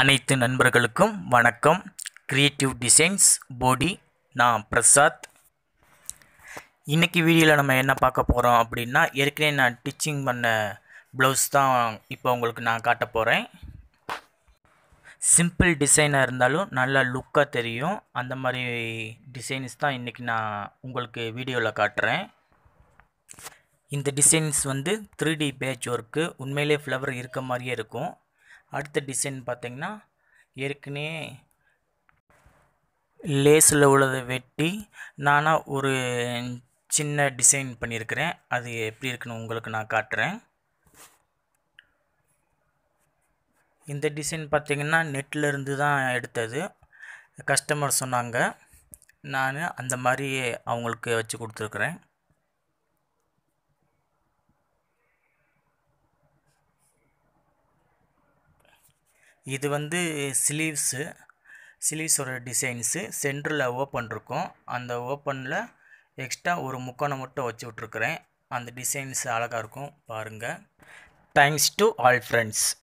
அனைத்து நண்பர்களுக்கும் வணக்கம் க்ரியேட்டிவ் டிசைன்ஸ் போடி நான் பிரசாத் இன்றைக்கி வீடியோவில் நம்ம என்ன பார்க்க போகிறோம் அப்படின்னா ஏற்கனவே நான் டிச்சிங் பண்ண ப்ளவுஸ் தான் இப்போ உங்களுக்கு நான் காட்ட போகிறேன் சிம்பிள் டிசைனாக இருந்தாலும் நல்லா லுக்காக தெரியும் அந்த மாதிரி டிசைன்ஸ் தான் இன்றைக்கி நான் உங்களுக்கு வீடியோவில் காட்டுறேன் இந்த டிசைன்ஸ் வந்து த்ரீ டி பேட்ச் ஒர்க்கு உண்மையிலே ஃப்ளவர் இருக்க மாதிரியே இருக்கும் அடுத்த டிசைன் பார்த்திங்கன்னா ஏற்கனவே லேஸில் உள்ளதை வெட்டி நானாக ஒரு சின்ன டிசைன் பண்ணியிருக்கிறேன் அது எப்படி இருக்குன்னு உங்களுக்கு நான் காட்டுறேன் இந்த டிசைன் பார்த்திங்கன்னா இருந்து தான் எடுத்தது கஸ்டமர் சொன்னாங்க நான் அந்த மாதிரி அவங்களுக்கு வச்சு கொடுத்துருக்குறேன் இது வந்து ஸ்லீவ்ஸு ஸ்லீவ்ஸோட டிசைன்ஸு சென்டரில் ஓப்பன் இருக்கும் அந்த ஓப்பனில் எக்ஸ்ட்ரா ஒரு முக்கோணம் மட்டும் வச்சு விட்ருக்குறேன் அந்த டிசைன்ஸ் அழகாக இருக்கும் பாருங்கள் தேங்க்ஸ் டு ஆல் ஃப்ரெண்ட்ஸ்